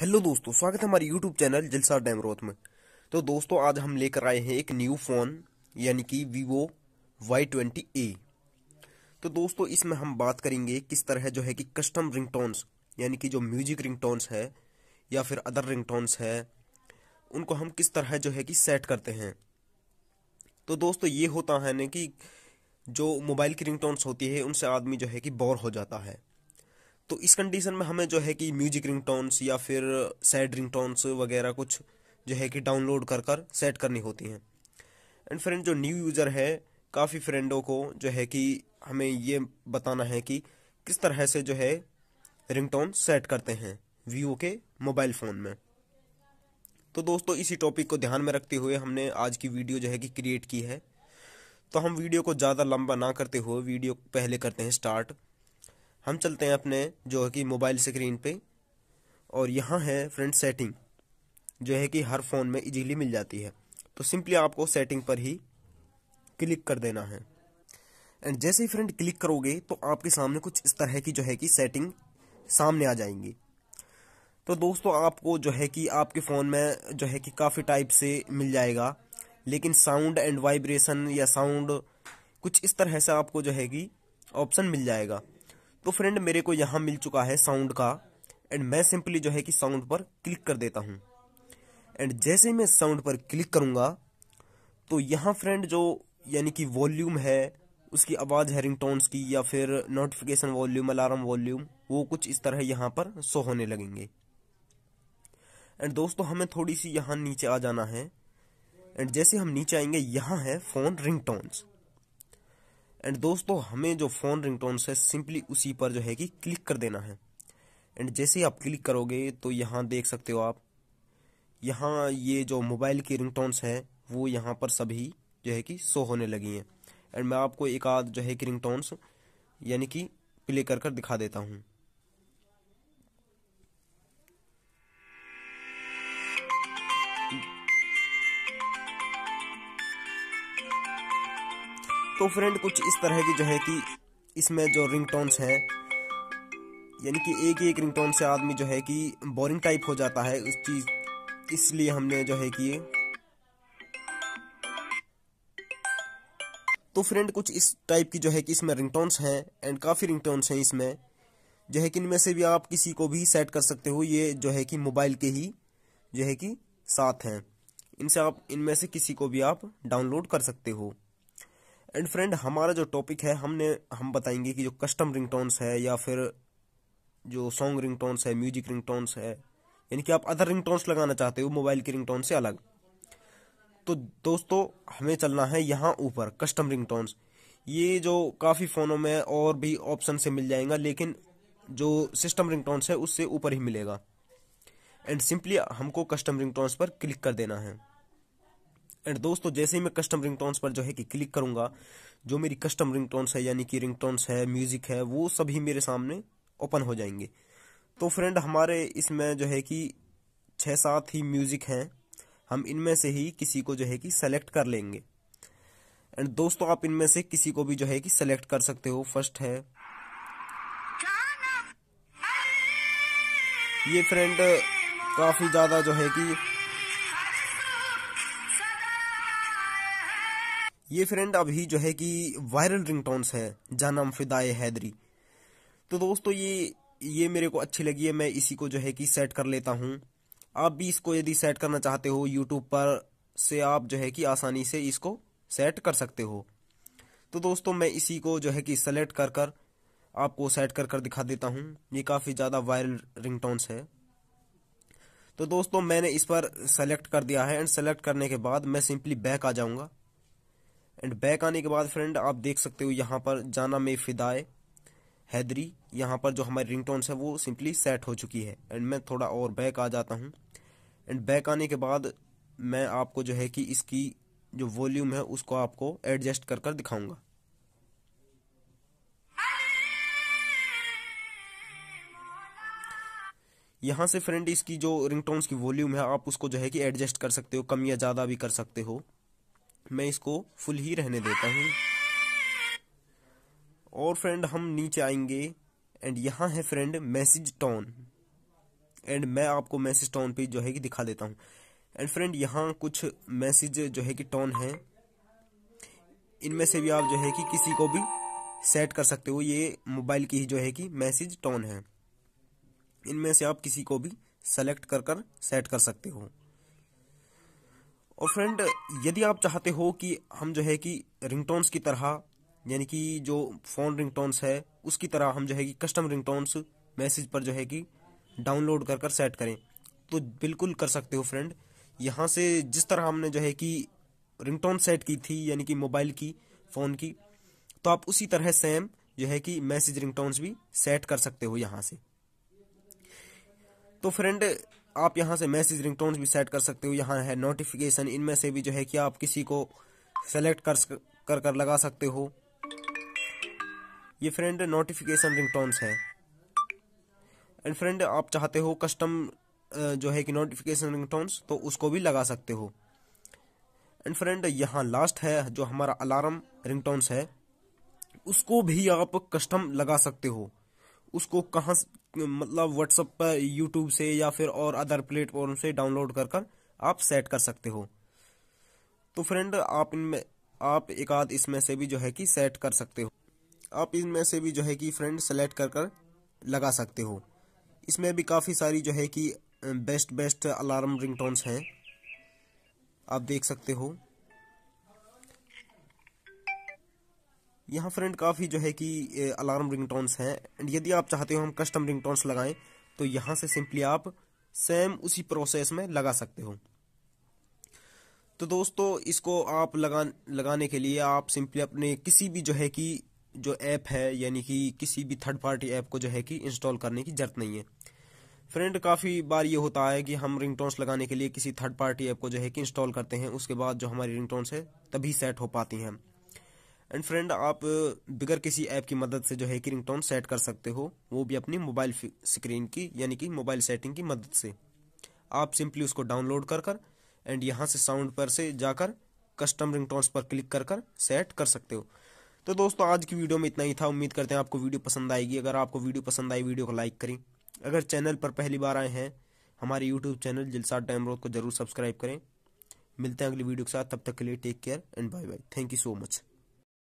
hello दोस्तों स्वागत है हमारे यूट्यूब चैनल जलसा डैमरोथ में तो दोस्तों आज हम लेकर आए हैं एक न्यू फ़ोन यानी कि वीवो वाई ट्वेंटी ए तो दोस्तों इसमें हम बात करेंगे किस तरह जो है कि कस्टम रिंगटोन्स यानी कि जो म्यूजिक रिंगटोन्स है या फिर अदर रिंगटोन्स है उनको हम किस तरह जो है कि सेट करते हैं तो दोस्तों ये होता है ना कि जो मोबाइल की रिंगटोन्स होती है उनसे आदमी जो है कि बोर हो जाता है तो इस कंडीशन में हमें जो है कि म्यूजिक रिंग टोन्स या फिर सैड रिंग टोन्स वगैरह कुछ जो है कि डाउनलोड कर कर सेट करनी होती हैं एंड फ्रेंड जो न्यू यूज़र है काफ़ी फ्रेंडों को जो है कि हमें ये बताना है कि किस तरह से जो है टोन सेट करते हैं वीवो के मोबाइल फ़ोन में तो दोस्तों इसी टॉपिक को ध्यान में रखते हुए हमने आज की वीडियो जो है कि क्रिएट की है तो हम वीडियो को ज़्यादा लंबा ना करते हुए वीडियो पहले करते हैं स्टार्ट हम चलते हैं अपने जो है कि मोबाइल स्क्रीन पे और यहाँ है फ्रेंड सेटिंग जो है कि हर फ़ोन में इजीली मिल जाती है तो सिंपली आपको सेटिंग पर ही क्लिक कर देना है एंड जैसे ही फ्रेंड क्लिक करोगे तो आपके सामने कुछ इस तरह की जो है कि सेटिंग सामने आ जाएंगी तो दोस्तों आपको जो है कि आपके फ़ोन में जो है कि काफ़ी टाइप से मिल जाएगा लेकिन साउंड एंड वाइब्रेशन या साउंड कुछ इस तरह से आपको जो है कि ऑप्शन मिल जाएगा तो फ्रेंड मेरे को यहाँ मिल चुका है साउंड का एंड मैं सिंपली जो है कि साउंड पर क्लिक कर देता हूँ एंड जैसे ही मैं साउंड पर क्लिक करूँगा तो यहाँ फ्रेंड जो यानी कि वॉल्यूम है उसकी आवाज़ है टोन्स की या फिर नोटिफिकेशन वॉल्यूम अलार्म वॉल्यूम वो कुछ इस तरह यहाँ पर सो होने लगेंगे एंड दोस्तों हमें थोड़ी सी यहाँ नीचे आ जाना है एंड जैसे हम नीचे आएंगे यहाँ है फ़ोन रिंग टोन्स एंड दोस्तों हमें जो फ़ोन रिंगटोन्स है सिंपली उसी पर जो है कि क्लिक कर देना है एंड जैसे ही आप क्लिक करोगे तो यहाँ देख सकते हो आप यहाँ ये जो मोबाइल की रिंगटोन्स है वो यहाँ पर सभी जो है कि शो होने लगी हैं एंड मैं आपको एक आध जो है कि रिंगटोन्स यानी कि प्ले कर कर दिखा देता हूँ तो फ्रेंड कुछ इस तरह की जो है कि इसमें जो रिंग टोन्स हैं यानी कि एक एक रिंग टोन से आदमी जो है कि बोरिंग टाइप हो जाता है उस चीज़ इसलिए हमने जो है कि तो फ्रेंड कुछ इस टाइप की जो है कि इसमें टोन्स हैं एंड काफ़ी रिंग टोन्स हैं इसमें जो है कि इनमें से भी आप किसी को भी सेट कर सकते हो ये जो है कि मोबाइल के ही जो है कि साथ हैं इनसे आप इनमें से किसी को भी आप डाउनलोड कर सकते हो एंड फ्रेंड हमारा जो टॉपिक है हमने हम बताएंगे कि जो कस्टम रिंग है या फिर जो सॉन्ग रिंग है म्यूजिक रिंग है यानी कि आप अदर रिंग लगाना चाहते हो मोबाइल के रिंग से अलग तो दोस्तों हमें चलना है यहाँ ऊपर कस्टम रिंग ये जो काफ़ी फ़ोनों में और भी ऑप्शन से मिल जाएगा लेकिन जो सिस्टम रिंग है उससे ऊपर ही मिलेगा एंड सिंपली हमको कस्टम रिंग पर क्लिक कर देना है एंड दोस्तों जैसे ही मैं कस्टम रिंगटोन्स पर जो है कि क्लिक करूंगा जो मेरी कस्टम रिंगटोन्स है यानी कि रिंगटोन्स है म्यूजिक है वो सभी मेरे सामने ओपन हो जाएंगे तो फ्रेंड हमारे इसमें जो है कि छः सात ही म्यूजिक हैं हम इनमें से ही किसी को जो है कि सेलेक्ट कर लेंगे एंड दोस्तों आप इनमें से किसी को भी जो है कि सेलेक्ट कर सकते हो फर्स्ट है ये फ्रेंड काफ़ी ज़्यादा जो है कि ये फ्रेंड अभी जो है कि वायरल रिंगटोन्स है जाना फिदाए हैदरी तो दोस्तों ये ये मेरे को अच्छी लगी है मैं इसी को जो है कि सेट कर लेता हूँ आप भी इसको यदि सेट करना चाहते हो यूट्यूब पर से आप जो है कि आसानी से इसको सेट कर सकते हो तो दोस्तों मैं इसी को जो है कि सेलेक्ट कर कर आपको सेट कर कर दिखा देता हूँ ये काफ़ी ज़्यादा वायरल रिंगटोन्स है तो दोस्तों मैंने इस पर सेलेक्ट कर दिया है एंड सेलेक्ट करने के बाद मैं सिंपली बैक आ जाऊँगा एंड बैक आने के बाद फ्रेंड आप देख सकते हो यहाँ पर जाना में फिदाए हैदरी यहाँ पर जो हमारी रिंग है वो सिंपली सेट हो चुकी है एंड मैं थोड़ा और बैक आ जाता हूँ एंड बैक आने के बाद मैं आपको जो है कि इसकी जो वॉल्यूम है उसको आपको एडजस्ट कर कर दिखाऊंगा यहाँ से फ्रेंड इसकी जो रिंगटोन्स की वॉल्यूम है आप उसको जो है कि एडजस्ट कर सकते हो कम या ज़्यादा भी कर सकते हो मैं इसको फुल ही रहने देता हूँ और फ्रेंड हम नीचे आएंगे एंड यहाँ है फ्रेंड मैसेज टोन एंड मैं आपको मैसेज टोन पे जो है कि दिखा देता हूँ एंड फ्रेंड यहाँ कुछ मैसेज जो है कि टोन है इनमें से भी आप जो है कि किसी को भी सेट कर सकते हो ये मोबाइल की ही जो है कि मैसेज टोन है इनमें से आप किसी को भी सेलेक्ट कर कर सेट कर सकते हो और फ्रेंड यदि आप चाहते हो कि हम जो है कि रिंगटोन्स की तरह यानी कि जो फ़ोन रिंगटोन्स है उसकी तरह हम जो है कि कस्टम रिंगटोन्स मैसेज पर जो है कि डाउनलोड कर कर सेट करें तो बिल्कुल कर सकते हो फ्रेंड यहाँ से जिस तरह हमने जो है कि रिंगटोन सेट की थी यानी कि मोबाइल की फ़ोन की तो आप उसी तरह सेम जो है कि मैसेज रिंगटोन्स भी सेट कर सकते हो यहाँ से तो फ्रेंड आप यहाँ से मैसेज रिंगटोन्स भी सेट कर सकते हो यहाँ है नोटिफिकेशन इनमें से भी जो है कि आप किसी को सेलेक्ट कर कर कर लगा सकते हो ये फ्रेंड नोटिफिकेशन रिंगटोन्स है एंड फ्रेंड आप चाहते हो कस्टम जो है कि नोटिफिकेशन रिंगटोन्स तो उसको भी लगा सकते हो एंड फ्रेंड यहाँ लास्ट है जो हमारा अलार्म रिंगटोन्स है उसको भी आप कस्टम लगा सकते हो उसको कहाँ मतलब व्हाट्सअप पर यूट्यूब से या फिर और अदर प्लेटफॉर्म से डाउनलोड कर कर आप सेट कर सकते हो तो फ्रेंड आप इनमें आप एक आध इसमें से भी जो है कि सेट कर सकते हो आप इनमें से भी जो है कि फ्रेंड सेलेक्ट कर कर लगा सकते हो इसमें भी काफ़ी सारी जो है कि बेस्ट बेस्ट अलार्म रिंगटोन्स हैं आप देख सकते हो यहाँ फ्रेंड काफ़ी जो है कि अलार्म टोन्स हैं एंड यदि आप चाहते हो हम कस्टम टोन्स लगाएं तो यहाँ से सिंपली आप सेम उसी प्रोसेस में लगा सकते हो तो दोस्तों इसको आप लगा लगाने के लिए आप सिंपली अपने किसी भी जो है कि जो ऐप है यानी कि किसी भी थर्ड पार्टी ऐप को जो है कि इंस्टॉल करने की ज़रूरत नहीं है फ्रेंड काफ़ी बार ये होता है कि हम टोन्स लगाने के लिए किसी थर्ड पार्टी ऐप को जो है कि इंस्टॉल करते हैं उसके बाद जो हमारी टोन्स है तभी सेट हो पाती हैं एंड फ्रेंड आप uh, बिगर किसी ऐप की मदद से जो है कि टोन सेट कर सकते हो वो भी अपनी मोबाइल स्क्रीन की यानी कि मोबाइल सेटिंग की मदद से आप सिंपली उसको डाउनलोड कर कर एंड यहाँ से साउंड पर से जाकर कस्टम रिंग टोन्स पर क्लिक कर कर सेट कर सकते हो तो दोस्तों आज की वीडियो में इतना ही था उम्मीद करते हैं आपको वीडियो पसंद आएगी अगर आपको वीडियो पसंद आई वीडियो को लाइक करें अगर चैनल पर पहली बार आए हैं हमारे यूट्यूब चैनल टाइम रोड को जरूर सब्सक्राइब करें मिलते हैं अगली वीडियो के साथ तब तक के लिए take care and bye bye thank you so much